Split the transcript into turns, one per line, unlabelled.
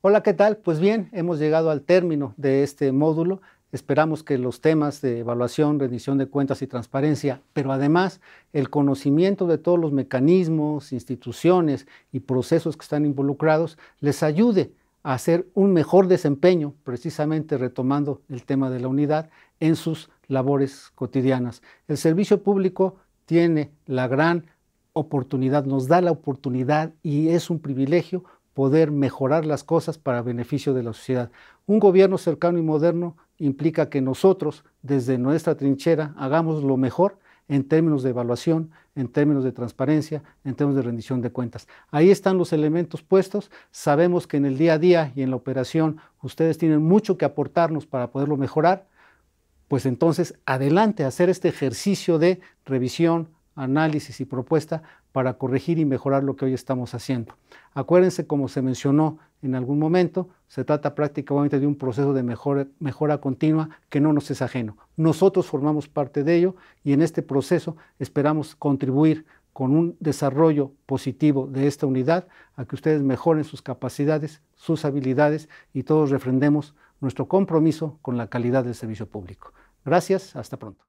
Hola, ¿qué tal? Pues bien, hemos llegado al término de este módulo. Esperamos que los temas de evaluación, rendición de cuentas y transparencia, pero además el conocimiento de todos los mecanismos, instituciones y procesos que están involucrados les ayude a hacer un mejor desempeño, precisamente retomando el tema de la unidad, en sus labores cotidianas. El servicio público tiene la gran oportunidad, nos da la oportunidad y es un privilegio poder mejorar las cosas para beneficio de la sociedad. Un gobierno cercano y moderno implica que nosotros, desde nuestra trinchera, hagamos lo mejor en términos de evaluación, en términos de transparencia, en términos de rendición de cuentas. Ahí están los elementos puestos. Sabemos que en el día a día y en la operación ustedes tienen mucho que aportarnos para poderlo mejorar. Pues entonces, adelante, hacer este ejercicio de revisión, análisis y propuesta para corregir y mejorar lo que hoy estamos haciendo. Acuérdense, como se mencionó en algún momento, se trata prácticamente de un proceso de mejora, continua que no nos es ajeno. Nosotros formamos parte de ello y en este proceso esperamos contribuir con un desarrollo positivo de esta unidad a que ustedes mejoren sus capacidades, sus habilidades y todos refrendemos nuestro compromiso con la calidad del servicio público. Gracias, hasta pronto.